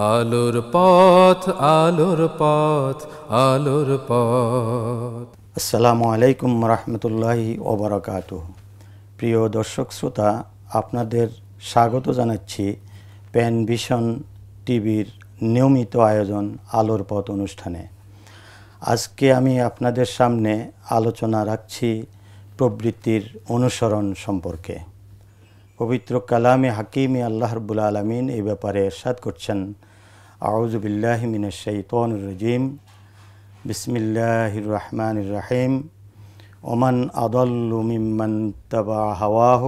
আলোর পথ আলোর পথ আলোর পথ আসসালামু আলাইকুম রহমতুল্লাহি ওবরাকাত প্রিয় দর্শক শ্রোতা আপনাদের স্বাগত জানাচ্ছি প্যান ভিশন টিভির নিয়মিত আয়োজন আলোর পথ অনুষ্ঠানে আজকে আমি আপনাদের সামনে আলোচনা রাখছি প্রবৃত্তির অনুসরণ সম্পর্কে পবিত্র কালামে হাকিমে আল্লাহ রবুল আলমিন এই ব্যাপারে এরশাদ করছেন আউজবিল্লাহমিন শৈতন রজিম বিসমিল্লাহ রহমান রাহিম ওমান আদল্লু মিম্মান তবা হাওয়াহ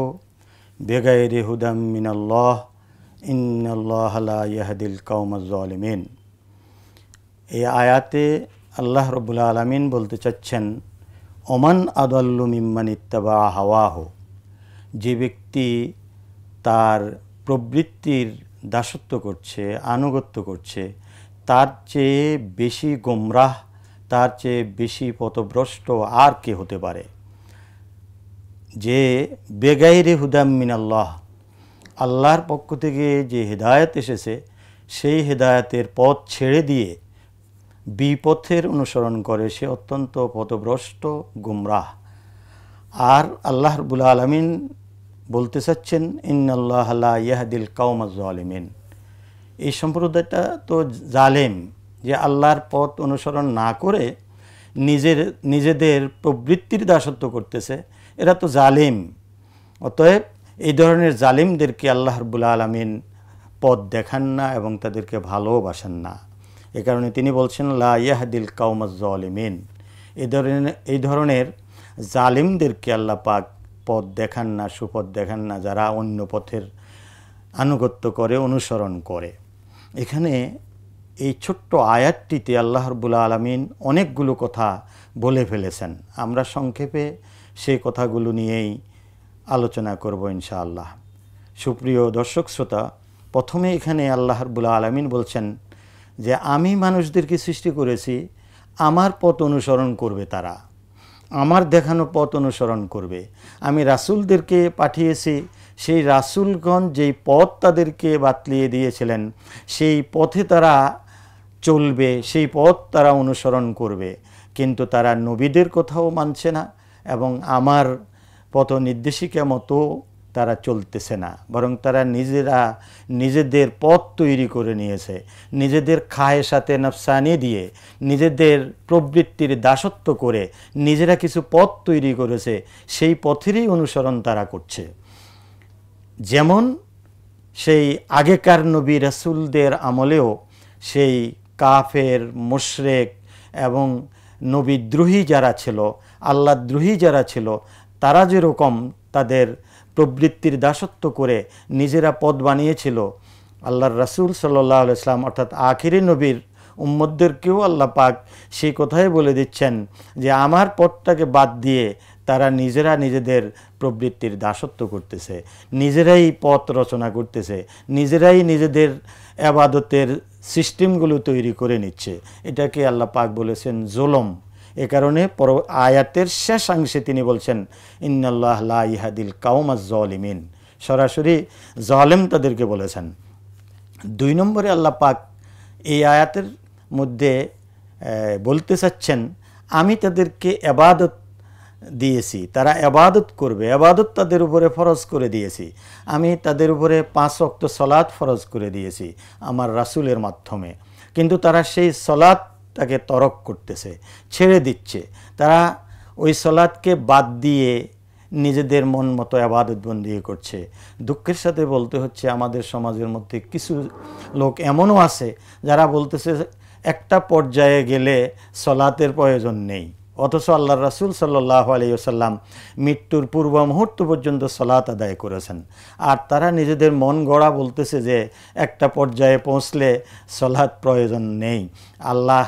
বেগাইরে হুদাম মিনাল্লাহ ইন্নআল্লাহদিল কৌমজলিমিন এই আয়াতে আল্লাহ রবুল আলমিন বলতে চাচ্ছেন ওমান আদল্লু ইত্তবা হওয়াহ হাওয়াহ যে ব্যক্তি তার প্রবৃত্তির দাসত্ব করছে আনুগত্য করছে তার চেয়ে বেশি গোমরাহ তার চেয়ে বেশি পথভ্রষ্ট আর কে হতে পারে যে বেগাইরে হুদাম মিনাল্লাহ আল্লাহর পক্ষ থেকে যে হেদায়ত এসেছে সেই হেদায়তের পথ ছেড়ে দিয়ে বিপথের অনুসরণ করে সে অত্যন্ত পথভ্রষ্ট গুমরাহ আর আল্লাহ রবুল আলমিন বলতে চাচ্ছেন ইন্নআল্লাহ ইয়াহদিল কাউমা জালিমিন এই সম্প্রদায়টা তো জালেম যে আল্লাহর পথ অনুসরণ না করে নিজের নিজেদের প্রবৃত্তির দাসত্ব করতেছে এরা তো জালেম অতএব এই ধরনের জালিমদেরকে আল্লাহ রবুল আলমিন পথ দেখান না এবং তাদেরকে ভালোবাসেন না এ কারণে তিনি বলছেন লা ইয়াহদিল কাউমাজ জালিমিন এই ধরনের এই ধরনের জালিমদেরকে আল্লাহ পাক পথ দেখান না সুপথ দেখান না যারা অন্য পথের আনুগত্য করে অনুসরণ করে এখানে এই ছোট্ট আয়াতটিতে আল্লাহ রবুল্লা আলমিন অনেকগুলো কথা বলে ফেলেছেন আমরা সংক্ষেপে সেই কথাগুলো নিয়েই আলোচনা করব ইনশাআল্লাহ সুপ্রিয় দর্শক শ্রোতা প্রথমে এখানে আল্লাহ রবুল্লা আলমিন বলছেন যে আমি মানুষদেরকে সৃষ্টি করেছি আমার পথ অনুসরণ করবে তারা আমার দেখানো পথ অনুসরণ করবে আমি রাসুলদেরকে পাঠিয়েছি সেই রাসুলগঞ্জ যেই পথ তাদেরকে বাতলিয়ে দিয়েছিলেন সেই পথে তারা চলবে সেই পথ তারা অনুসরণ করবে কিন্তু তারা নবীদের কথাও মানছে না এবং আমার পথ নির্দেশিকা মতো তারা চলতেছে না বরং তারা নিজেরা নিজেদের পথ তৈরি করে নিয়েছে নিজেদের খায়ের সাথে নফসানি দিয়ে নিজেদের প্রবৃত্তির দাসত্ব করে নিজেরা কিছু পথ তৈরি করেছে সেই পথেরই অনুসরণ তারা করছে যেমন সেই আগেকার নবী রসুলদের আমলেও সেই কাফের মুশরেক এবং নবীদ্রোহী যারা ছিল আল্লাদ্রোহী যারা ছিল তারা যেরকম তাদের প্রবৃত্তির দাসত্ব করে নিজেরা পদ বানিয়েছিল আল্লাহর রাসুল সাল্লাহ ইসলাম অর্থাৎ আখিরি নবীর উম্মদদেরকেও আল্লাহ পাক সেই কথাই বলে দিচ্ছেন যে আমার পথটাকে বাদ দিয়ে তারা নিজেরা নিজেদের প্রবৃত্তির দাসত্ব করতেছে নিজেরাই পথ রচনা করতেছে নিজেরাই নিজেদের আবাদতের সিস্টেমগুলো তৈরি করে নিচ্ছে এটাকে আল্লাহ পাক বলেছেন জোলম এ কারণে পর আয়াতের শেষাংশে তিনি বলছেন ইন্নাল্লাহ লা ইহাদিল কাউমা জলিমিন সরাসরি জলেম তাদেরকে বলেছেন দুই নম্বরে আল্লাহ পাক এই আয়াতের মধ্যে বলতে চাচ্ছেন আমি তাদেরকে এবাদত দিয়েছি তারা এবাদত করবে এবাদত তাদের উপরে ফরজ করে দিয়েছি আমি তাদের উপরে পাঁচ অক্ত সলাৎ ফরজ করে দিয়েছি আমার রাসুলের মাধ্যমে কিন্তু তারা সেই সলাৎ তাকে তরক করতেছে ছেড়ে দিচ্ছে তারা ওই সলাদকে বাদ দিয়ে নিজেদের মন মতো আবাদতবন্দি করছে দুঃখের সাথে বলতে হচ্ছে আমাদের সমাজের মধ্যে কিছু লোক এমনও আছে যারা বলতেছে একটা পর্যায়ে গেলে সলাতের প্রয়োজন নেই অথচ আল্লাহ রাসুল সাল্লাহ আলিয়াল্লাম মৃত্যুর পূর্ব মুহূর্ত পর্যন্ত সলাত আদায় করেছেন আর তারা নিজেদের মন গড়া বলতেছে যে একটা পর্যায়ে পৌঁছলে সলাৎ প্রয়োজন নেই আল্লাহ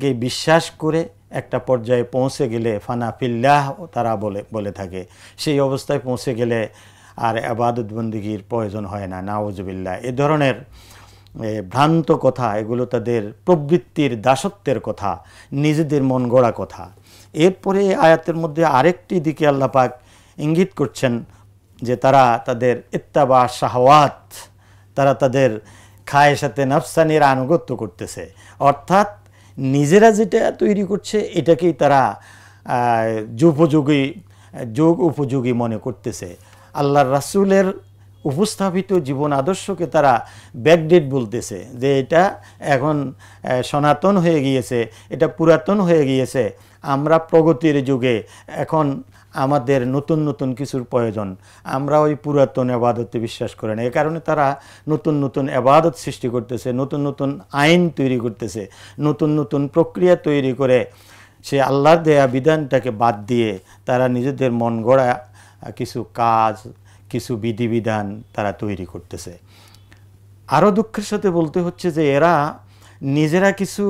কে বিশ্বাস করে একটা পর্যায়ে পৌঁছে গেলে ফানা ফিল্লাহ তারা বলে বলে থাকে সেই অবস্থায় পৌঁছে গেলে আর আবাদতবন্দিগির প্রয়োজন হয় না নাওজবিল্লাহ এ ধরনের ভ্রান্ত কথা এগুলো তাদের প্রবৃত্তির দাসত্বের কথা নিজেদের মন গড়া কথা এরপরে আয়াতের মধ্যে আরেকটি দিকে আল্লাপাক ইঙ্গিত করছেন যে তারা তাদের ইত্তাবা শাহওয়াত তারা তাদের খায়ের সাথে নফসানির আনুগত্য করতেছে অর্থাৎ নিজেরা যেটা তৈরি করছে এটাকেই তারা উপযোগী যোগ উপযোগী মনে করতেছে আল্লাহর রাসুলের উপস্থাপিত জীবন আদর্শকে তারা ব্যাকডেট বলতেছে যে এটা এখন সনাতন হয়ে গিয়েছে এটা পুরাতন হয়ে গিয়েছে আমরা প্রগতির যুগে এখন আমাদের নতুন নতুন কিছুর প্রয়োজন আমরা ওই পুরাতন আবাদতে বিশ্বাস করি না এ কারণে তারা নতুন নতুন আবাদত সৃষ্টি করতেছে নতুন নতুন আইন তৈরি করতেছে নতুন নতুন প্রক্রিয়া তৈরি করে সে আল্লাহর দেয়া বিধানটাকে বাদ দিয়ে তারা নিজেদের মন গড়া কিছু কাজ কিছু বিধিবিধান তারা তৈরি করতেছে আরও দুঃখের সাথে বলতে হচ্ছে যে এরা নিজেরা কিছু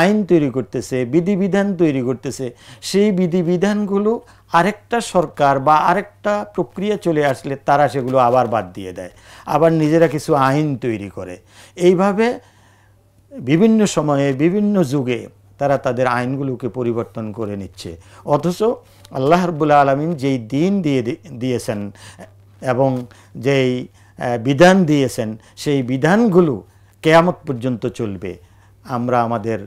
আইন তৈরি করতেছে বিধিবিধান তৈরি করতেছে সেই বিধিবিধানগুলো আরেকটা সরকার বা আরেকটা প্রক্রিয়া চলে আসলে তারা সেগুলো আবার বাদ দিয়ে দেয় আবার নিজেরা কিছু আইন তৈরি করে এইভাবে বিভিন্ন সময়ে বিভিন্ন যুগে তারা তাদের আইনগুলোকে পরিবর্তন করে নিচ্ছে অথচ আল্লাহ রবুল্লা আলমিন যেই দিন দিয়ে দিয়েছেন এবং যেই বিধান দিয়েছেন সেই বিধানগুলো কেয়ামত পর্যন্ত চলবে আমরা আমাদের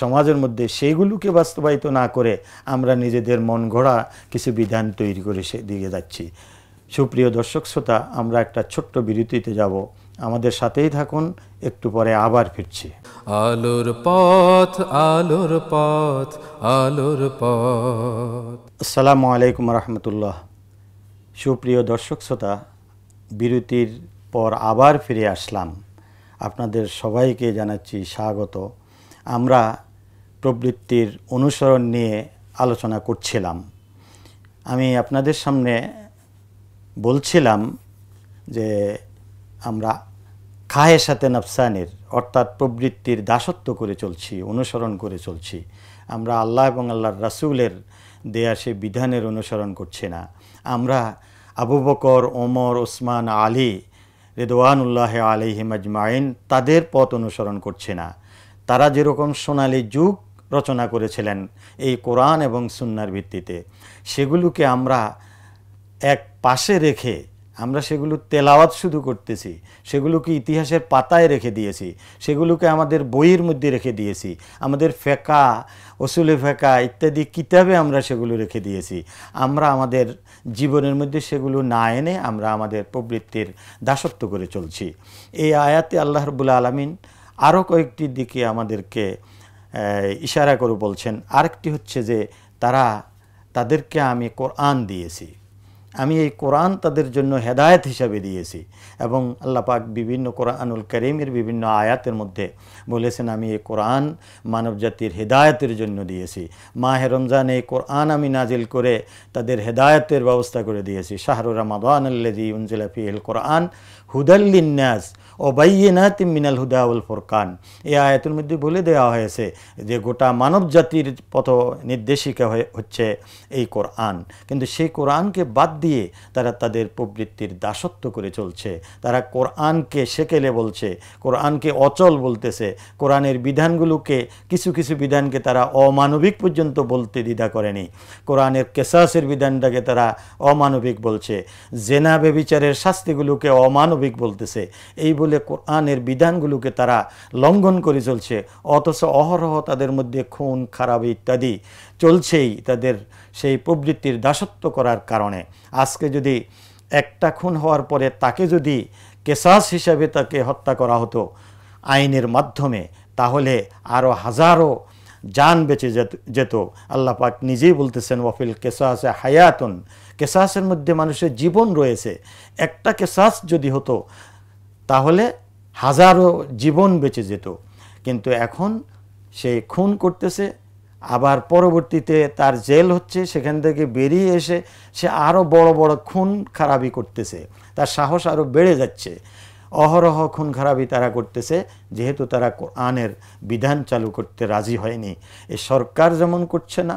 সমাজের মধ্যে সেইগুলোকে বাস্তবায়িত না করে আমরা নিজেদের মন গড়া কিছু বিধান তৈরি করে সে দিকে যাচ্ছি সুপ্রিয় দর্শক শ্রোতা আমরা একটা ছোট্ট বিরতিতে যাব আমাদের সাথেই থাকুন একটু পরে আবার ফিরছি আলোর পথ আলোর পথ আলোর পথ আসসালামু আলাইকুম রহমতুল্লাহ সুপ্রিয় দর্শক শ্রোতা বিরতির পর আবার ফিরে আসলাম আপনাদের সবাইকে জানাচ্ছি স্বাগত আমরা প্রবৃত্তির অনুসরণ নিয়ে আলোচনা করছিলাম আমি আপনাদের সামনে বলছিলাম যে আমরা খায়ের সাথে নফসানের অর্থাৎ প্রবৃত্তির দাসত্ব করে চলছি অনুসরণ করে চলছি আমরা আল্লাহ এবং আল্লাহর রাসুলের দেয়া সে বিধানের অনুসরণ করছি না আমরা আবু বকর ওমর ওসমান আলী রেদওয়ানুল্লাহ আলহিম আজমাইন তাদের পথ অনুসরণ করছে না তারা যেরকম সোনালি যুগ রচনা করেছিলেন এই কোরআন এবং সুন্নার ভিত্তিতে সেগুলোকে আমরা এক পাশে রেখে আমরা সেগুলো তেলাওয়াত শুধু করতেছি সেগুলোকে ইতিহাসের পাতায় রেখে দিয়েছি সেগুলোকে আমাদের বইয়ের মধ্যে রেখে দিয়েছি আমাদের ফেকা ওসুলে ফেকা ইত্যাদি কিতাবে আমরা সেগুলো রেখে দিয়েছি আমরা আমাদের জীবনের মধ্যে সেগুলো না এনে আমরা আমাদের প্রবৃত্তির দাসত্ব করে চলছি এই আয়াতে আল্লাহ রবুল্লা আলমিন আরও কয়েকটি দিকে আমাদেরকে ইশারা করে বলছেন আরেকটি হচ্ছে যে তারা তাদেরকে আমি কোরআন দিয়েছি আমি এই কোরআন তাদের জন্য হেদায়ত হিসাবে দিয়েছি এবং আল্লাহ পাক বিভিন্ন কোরআনুল করিমের বিভিন্ন আয়াতের মধ্যে বলেছেন আমি এই কোরআন মানবজাতির হেদায়তের জন্য দিয়েছি মাহে রমজান এই কোরআন আমি নাজিল করে তাদের হেদায়তের ব্যবস্থা করে দিয়েছি শাহরুর রমাদান আল্লাজি উনজিলাফি কোরআন হুদাল্লিন্যাস অবাইনাত মিনাল হুদাউল ফোরকান এই আয়াতের মধ্যে বলে দেওয়া হয়েছে যে গোটা মানব জাতির পথ নির্দেশিকা হয়ে হচ্ছে এই কোরআন কিন্তু সেই কোরআনকে বাদ দিয়ে তারা তাদের প্রবৃত্তির দাসত্ব করে চলছে তারা কোরআনকে সেকেলে বলছে কোরআনকে অচল বলতেছে কোরআনের বিধানগুলোকে কিছু কিছু বিধানকে তারা অমানবিক পর্যন্ত বলতে দ্বিধা করেনি কোরআনের কেসাসের বিধানটাকে তারা অমানবিক বলছে জেনা বেবিচারের শাস্তিগুলোকে অমানবিক অমানবিক বলতেছে এই বলে কোরআনের বিধানগুলোকে তারা লঙ্ঘন করে চলছে অথচ অহরহ তাদের মধ্যে খুন খারাপ ইত্যাদি চলছেই তাদের সেই প্রবৃত্তির দাসত্ব করার কারণে আজকে যদি একটা খুন হওয়ার পরে তাকে যদি কেসাস হিসাবে তাকে হত্যা করা হতো আইনের মাধ্যমে তাহলে আরও হাজারো জান বেঁচে যেত আল্লাহ পাক নিজেই বলতেছেন ওয়াফিল কেসাহাস হায়াতুন কেসাসের মধ্যে মানুষের জীবন রয়েছে একটা কেসাস যদি হতো তাহলে হাজারো জীবন বেঁচে যেত কিন্তু এখন সে খুন করতেছে আবার পরবর্তীতে তার জেল হচ্ছে সেখান থেকে বেরিয়ে এসে সে আরও বড় বড় খুন খারাপি করতেছে তার সাহস আরও বেড়ে যাচ্ছে অহরহ খুন খারাপি তারা করতেছে যেহেতু তারা কোরআনের বিধান চালু করতে রাজি হয়নি এ সরকার যেমন করছে না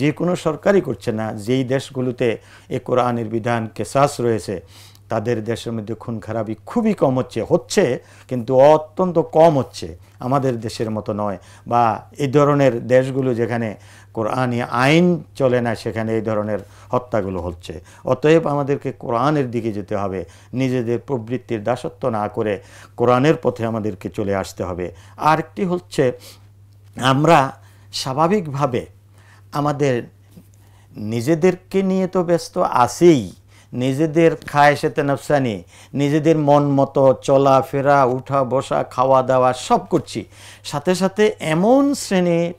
যে কোনো সরকারই করছে না যেই দেশগুলোতে এ কোরআনের বিধান কেসাস রয়েছে তাদের দেশের মধ্যে খুন খারাপি খুবই কম হচ্ছে হচ্ছে কিন্তু অত্যন্ত কম হচ্ছে আমাদের দেশের মতো নয় বা এই ধরনের দেশগুলো যেখানে কোরআনই আইন চলে না সেখানে এই ধরনের হত্যাগুলো হচ্ছে অতএব আমাদেরকে কোরআনের দিকে যেতে হবে নিজেদের প্রবৃত্তির দাসত্ব না করে কোরআনের পথে আমাদেরকে চলে আসতে হবে আরেকটি হচ্ছে আমরা স্বাভাবিকভাবে আমাদের নিজেদেরকে নিয়ে তো ব্যস্ত আছেই নিজেদের খায় সেতে নফসানি নিজেদের মন মতো চলাফেরা উঠা বসা খাওয়া দাওয়া সব করছি সাথে সাথে এমন শ্রেণীর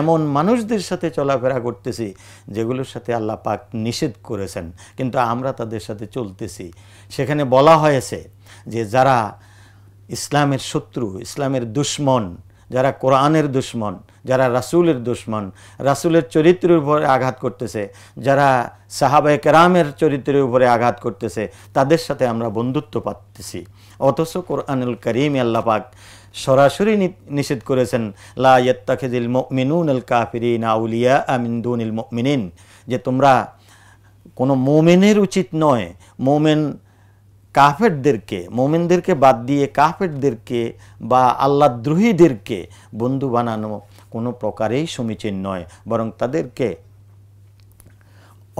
এমন মানুষদের সাথে চলাফেরা করতেছি যেগুলোর সাথে আল্লাহ পাক নিষেধ করেছেন কিন্তু আমরা তাদের সাথে চলতেছি সেখানে বলা হয়েছে যে যারা ইসলামের শত্রু ইসলামের দুশ্মন যারা কোরআনের দুশ্মন যারা রাসুলের দুশ্মন রাসুলের চরিত্রের উপরে আঘাত করতেছে যারা সাহাবা কেরামের চরিত্রের উপরে আঘাত করতেছে তাদের সাথে আমরা বন্ধুত্ব পাচ্ছি অথচ কোরআনুল করিম আল্লাপাক সরাসরি নিষেধ করেছেন লাইয়াত্তাখিদিল মিনুন আল কাহিরিন আউলিয়া আমিন্দুন ইল মিনিন যে তোমরা কোনো মোমেনের উচিত নয় মোমেন কাফেরদেরকে মোমেনদেরকে বাদ দিয়ে কাফেরদেরকে বা দ্রোহীদেরকে বন্ধু বানানো কোনো প্রকারেই সমীচীন নয় বরং তাদেরকে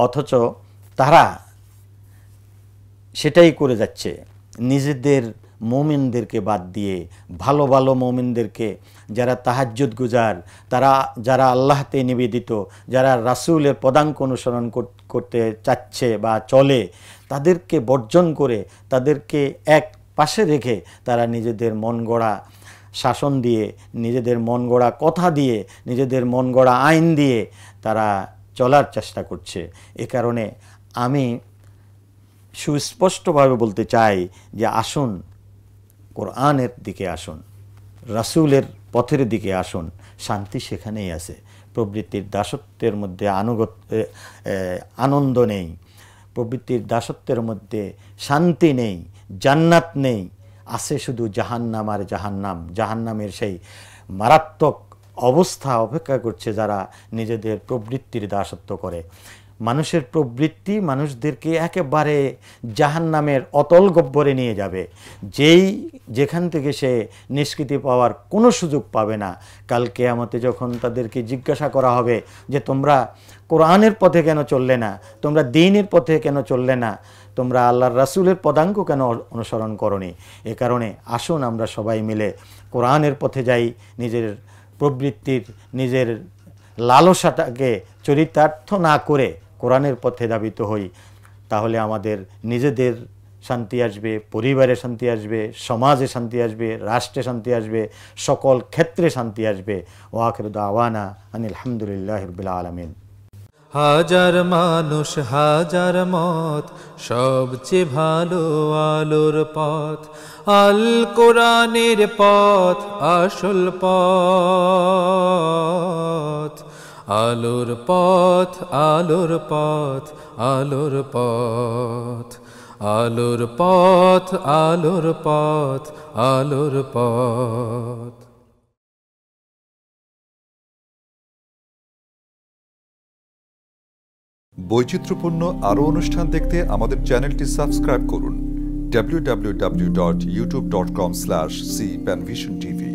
অথচ তারা সেটাই করে যাচ্ছে নিজেদের মোমেনদেরকে বাদ দিয়ে ভালো ভালো মোমেনদেরকে যারা তাহাজ্জুদ গুজার তারা যারা আল্লাহতে নিবেদিত যারা রাসুলের পদাঙ্ক অনুসরণ করতে চাচ্ছে বা চলে তাদেরকে বর্জন করে তাদেরকে এক পাশে রেখে তারা নিজেদের মন গড়া শাসন দিয়ে নিজেদের মন গড়া কথা দিয়ে নিজেদের মন গড়া আইন দিয়ে তারা চলার চেষ্টা করছে এ কারণে আমি সুস্পষ্টভাবে বলতে চাই যে আসুন কোরআনের দিকে আসুন রাসুলের পথের দিকে আসুন শান্তি সেখানেই আছে প্রবৃত্তির দাসত্বের মধ্যে আনুগত্য আনন্দ নেই প্রবৃত্তির দাসত্বের মধ্যে শান্তি নেই জান্নাত নেই আছে শুধু জাহান্নাম আর জাহান্নাম জাহান্নামের সেই মারাত্মক অবস্থা অপেক্ষা করছে যারা নিজেদের প্রবৃত্তির দাসত্ব করে মানুষের প্রবৃত্তি মানুষদেরকে একেবারে জাহান নামের অতল গব্বরে নিয়ে যাবে যেই যেখান থেকে সে নিষ্কৃতি পাওয়ার কোনো সুযোগ পাবে না কালকে আমাতে যখন তাদেরকে জিজ্ঞাসা করা হবে যে তোমরা কোরআনের পথে কেন চললে না তোমরা দিনের পথে কেন চললে না তোমরা আল্লাহর রাসুলের পদাঙ্ক কেন অনুসরণ করনি এ কারণে আসুন আমরা সবাই মিলে কোরআনের পথে যাই নিজের প্রবৃত্তির নিজের লালসাটাকে চরিতার্থ না করে কোরআনের পথে ধাবিত হই তাহলে আমাদের নিজেদের শান্তি আসবে পরিবারে শান্তি আসবে সমাজে শান্তি আসবে রাষ্ট্রে শান্তি আসবে সকল ক্ষেত্রে শান্তি আসবে ওয়াকের দাওয়ানা আনিল হামদুলিল্লাহ রবিল আলমিন হাজার মানুষ হাজার মত সবচেয়ে ভালো আলোর পথ আল কোরআনের পথ আসল পথ আলোর পথ আলোর পথ আলোর পথ আলোর পথ আলোর পথ আলোর পথ বৈচিত্র্যপূর্ণ আরও অনুষ্ঠান দেখতে আমাদের চ্যানেলটি সাবস্ক্রাইব করুন ডট ডট ইউটিউব কম সি প্যানভিশন টিভি